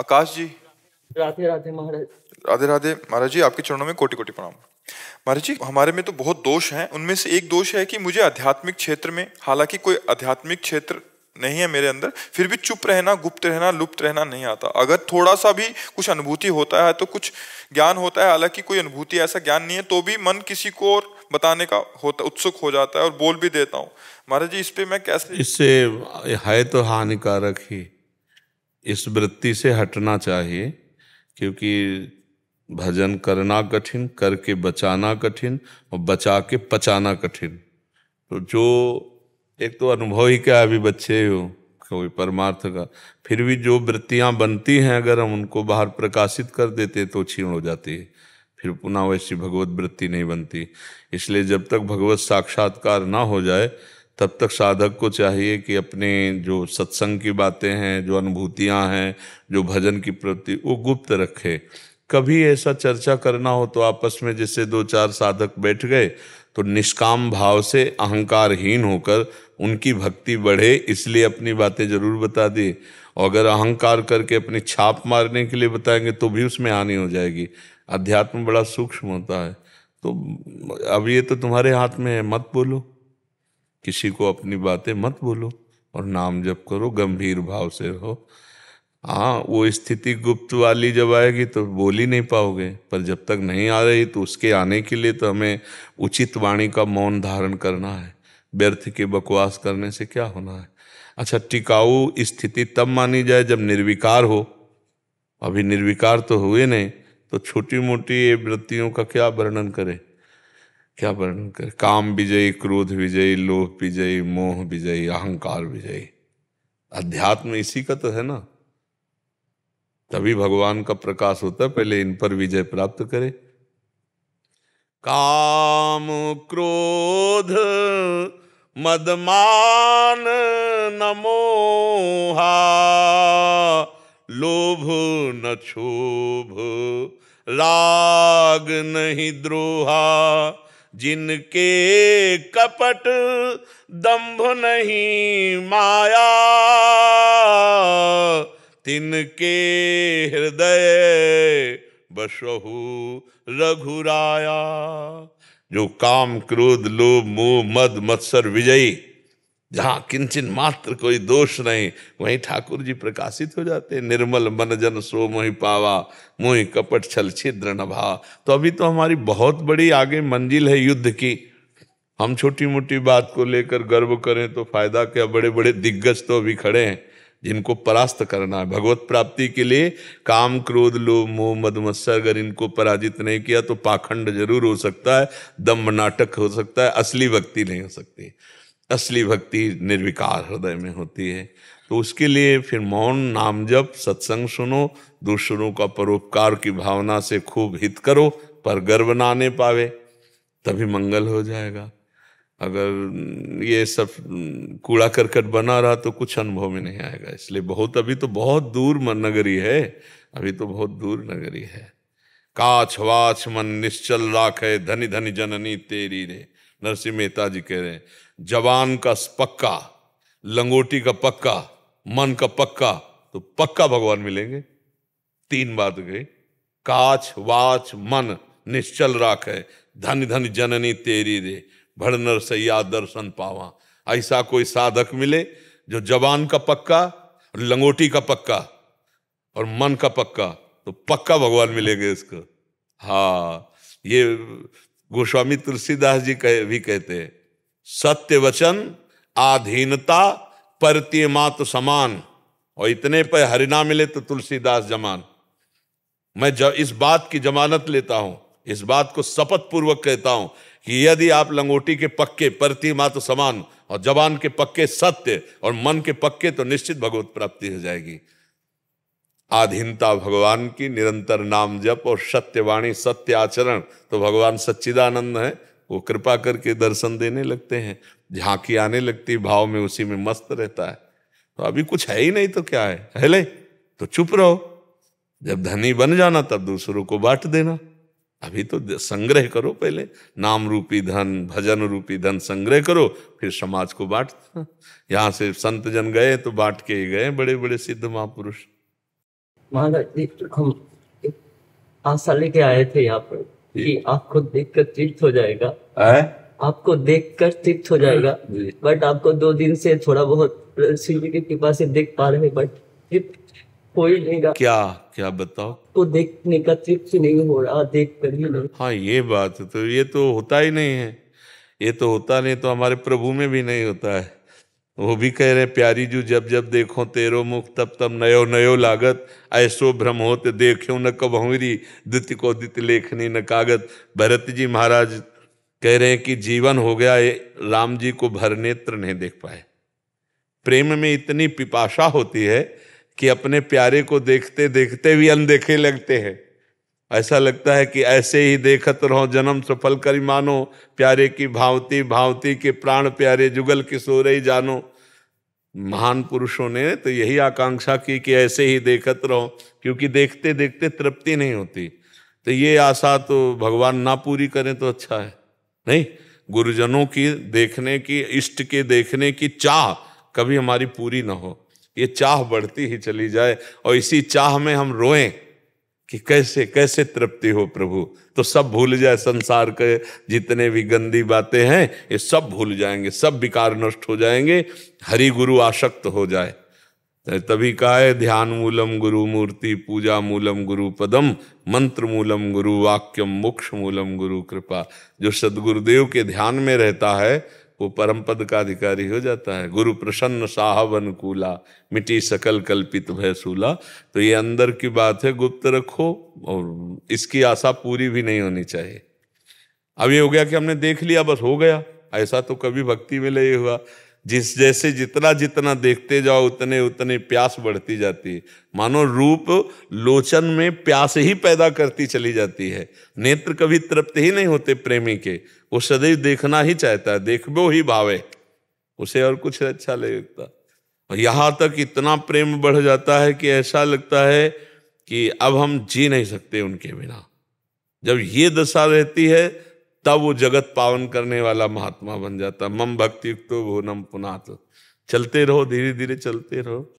आकाश जी राधे राधे महाराज राधे राधे महाराज जी आपके चरणों में कोटि कोटि प्रणाम महाराज जी हमारे में तो बहुत दोष हैं उनमें से एक दोष है कि मुझे आध्यात्मिक क्षेत्र में हालांकि कोई आध्यात्मिक क्षेत्र नहीं है मेरे अंदर फिर भी चुप रहना गुप्त रहना लुप्त रहना नहीं आता अगर थोड़ा सा भी कुछ अनुभूति होता है तो कुछ ज्ञान होता है हालांकि कोई अनुभूति ऐसा ज्ञान नहीं है तो भी मन किसी को और बताने का होता उत्सुक हो जाता है और बोल भी देता हूँ महाराज जी इस पर मैं कैसे इससे है तो हानिकारक ही इस वृत्ति से हटना चाहिए क्योंकि भजन करना कठिन करके बचाना कठिन और बचा के पचाना कठिन तो जो एक तो अनुभव ही क्या अभी बच्चे हो कोई परमार्थ का फिर भी जो वृत्तियां बनती हैं अगर हम उनको बाहर प्रकाशित कर देते तो क्षीण हो जाती है फिर पुनः वैसी भगवत वृत्ति नहीं बनती इसलिए जब तक भगवत साक्षात्कार ना हो जाए तब तक साधक को चाहिए कि अपने जो सत्संग की बातें हैं जो अनुभूतियां हैं जो भजन की प्रति वो गुप्त रखे कभी ऐसा चर्चा करना हो तो आपस में जैसे दो चार साधक बैठ गए तो निष्काम भाव से अहंकारहीन होकर उनकी भक्ति बढ़े इसलिए अपनी बातें जरूर बता दी और अगर अहंकार करके अपनी छाप मारने के लिए बताएंगे तो भी उसमें हानि हो जाएगी अध्यात्म बड़ा सूक्ष्म होता है तो अब ये तो तुम्हारे हाथ में है मत बोलो किसी को अपनी बातें मत बोलो और नाम जप करो गंभीर भाव से रहो हाँ वो स्थिति गुप्त वाली जब आएगी तो बोल ही नहीं पाओगे पर जब तक नहीं आ रही तो उसके आने के लिए तो हमें उचित वाणी का मौन धारण करना है व्यर्थ के बकवास करने से क्या होना है अच्छा टिकाऊ स्थिति तब मानी जाए जब निर्विकार हो अभी निर्विकार तो हुए नहीं तो छोटी मोटी ये वृत्तियों का क्या वर्णन करें क्या वर्णन कर काम विजयी क्रोध विजयी लोह विजयी मोह विजयी अहंकार विजयी अध्यात्म इसी का तो है ना तभी भगवान का प्रकाश होता है पहले इन पर विजय प्राप्त करे काम क्रोध मदमान नमोहा लोभ न क्षोभ राग नहीं द्रोहा जिनके कपट दंभ नहीं माया तिनके हृदय बसहु रघुराया जो काम क्रोध लोभ मोह मद मत्सर विजयी जहाँ किंचन मात्र कोई दोष नहीं वहीं ठाकुर जी प्रकाशित हो जाते निर्मल मन जन सो मोहि पावा मोहि कपट छल छिद्र न तो अभी तो हमारी बहुत बड़ी आगे मंजिल है युद्ध की हम छोटी मोटी बात को लेकर गर्व करें तो फायदा क्या बड़े बड़े दिग्गज तो अभी खड़े हैं जिनको परास्त करना है भगवत प्राप्ति के लिए काम क्रोध लो मोह मधुमत्सर अगर इनको पराजित नहीं किया तो पाखंड जरूर हो सकता है दम नाटक हो सकता है असली भक्ति नहीं हो सकती असली भक्ति निर्विकार हृदय में होती है तो उसके लिए फिर मौन नाम जप सत्संग सुनो दूसरों का परोपकार की भावना से खूब हित करो पर गर्व ना आने पावे तभी मंगल हो जाएगा अगर ये सब कूड़ा करकट बना रहा तो कुछ अनुभव में नहीं आएगा इसलिए बहुत अभी तो बहुत दूर मन नगरी है अभी तो बहुत दूर नगरी है काछ वाछ मन निश्चल राख है धनी धनी जननी तेरी रे नरसिंह मेहता जी कह रहे हैं जवान का पक्का लंगोटी का पक्का मन का पक्का तो पक्का भगवान मिलेंगे तीन बात गई काच वाच मन निश्चल राख है धन धन जननी तेरी रे भर सैया दर्शन पावा ऐसा कोई साधक मिले जो जवान का पक्का लंगोटी का पक्का और मन का पक्का तो पक्का भगवान मिलेंगे इसको हाँ ये गोस्वामी तुलसीदास जी कह भी कहते हैं सत्य वचन आधीनता मात समान और इतने पर हरिना मिले तो तुलसीदास जमान मैं जब इस बात की जमानत लेता हूं इस बात को शपथ पूर्वक कहता हूं कि यदि आप लंगोटी के पक्के मात समान और जवान के पक्के सत्य और मन के पक्के तो निश्चित भगवत प्राप्ति हो जाएगी आधीनता भगवान की निरंतर नाम जप और सत्यवाणी सत्य आचरण तो भगवान सच्चिदानंद है वो कृपा करके दर्शन देने लगते हैं झांकी आने लगती भाव में उसी में मस्त रहता है तो अभी कुछ है ही नहीं तो क्या है हेले तो चुप रहो जब धनी बन जाना तब दूसरों को बांट देना अभी तो संग्रह करो पहले नाम रूपी धन भजन रूपी धन संग्रह करो फिर समाज को बांट हाँ, यहाँ से संत जन गए तो बांट के ही गए बड़े बड़े सिद्ध महापुरुष महाराज तो हम आशा लेके आए थे यहाँ पर कि आपको देखकर तीर्थ हो जाएगा है? आपको देखकर तीर्थ हो जाएगा बट आपको दो दिन से थोड़ा बहुत शिवजी की कृपा से देख पा रहे हैं बट तृप्त नहीं रहा क्या क्या बताओ तो देखने का तृप्त नहीं हो रहा देख कर ही नहीं हाँ ये बात है तो ये तो होता ही नहीं है ये तो होता नहीं तो हमारे प्रभु में भी नहीं होता है वो भी कह रहे हैं प्यारी जू जब जब देखो तेरो मुख तब तब नयो नयो लागत ऐसो भ्रम तो देखो न कभरी दित को दित लेखनी न कागत भरत जी महाराज कह रहे हैं कि जीवन हो गया ये राम जी को भर नेत्र नहीं देख पाए प्रेम में इतनी पिपाशा होती है कि अपने प्यारे को देखते देखते भी अनदेखे लगते हैं ऐसा लगता है कि ऐसे ही देखत रहो जन्म सफल करी मानो प्यारे की भावती भावती के प्राण प्यारे जुगल किशोर ही जानो महान पुरुषों ने तो यही आकांक्षा की कि ऐसे ही देखत रहो क्योंकि देखते देखते तृप्ति नहीं होती तो ये आशा तो भगवान ना पूरी करें तो अच्छा है नहीं गुरुजनों की देखने की इष्ट के देखने की चाह कभी हमारी पूरी ना हो ये चाह बढ़ती ही चली जाए और इसी चाह में हम रोएं कि कैसे कैसे तृप्ति हो प्रभु तो सब भूल जाए संसार के जितने भी गंदी बातें हैं ये सब भूल जाएंगे सब विकार नष्ट हो जाएंगे हरि गुरु आशक्त हो जाए तभी कहा है ध्यान मूलम गुरु मूर्ति पूजा मूलम गुरु पदम मंत्र मूलम गुरु वाक्यम मोक्ष मूलम गुरु कृपा जो सदगुरुदेव के ध्यान में रहता है वो परम पद का अधिकारी हो जाता है गुरु प्रसन्न साहब अनुकूला मिट्टी सकल कल्पित भय सूला तो ये अंदर की बात है गुप्त रखो और इसकी आशा पूरी भी नहीं होनी चाहिए अब ये हो गया कि हमने देख लिया बस हो गया ऐसा तो कभी भक्ति में नहीं हुआ जिस जैसे जितना जितना देखते जाओ उतने उतने प्यास बढ़ती जाती है मानो रूप लोचन में प्यास ही पैदा करती चली जाती है नेत्र कभी तृप्त ही नहीं होते प्रेमी के वो सदैव देखना ही चाहता है देखबो ही भावे उसे और कुछ अच्छा लगता और यहाँ तक इतना प्रेम बढ़ जाता है कि ऐसा लगता है कि अब हम जी नहीं सकते उनके बिना जब ये दशा रहती है तब वो जगत पावन करने वाला महात्मा बन जाता मम भक्ति तो भुवनम पुनात चलते रहो धीरे धीरे चलते रहो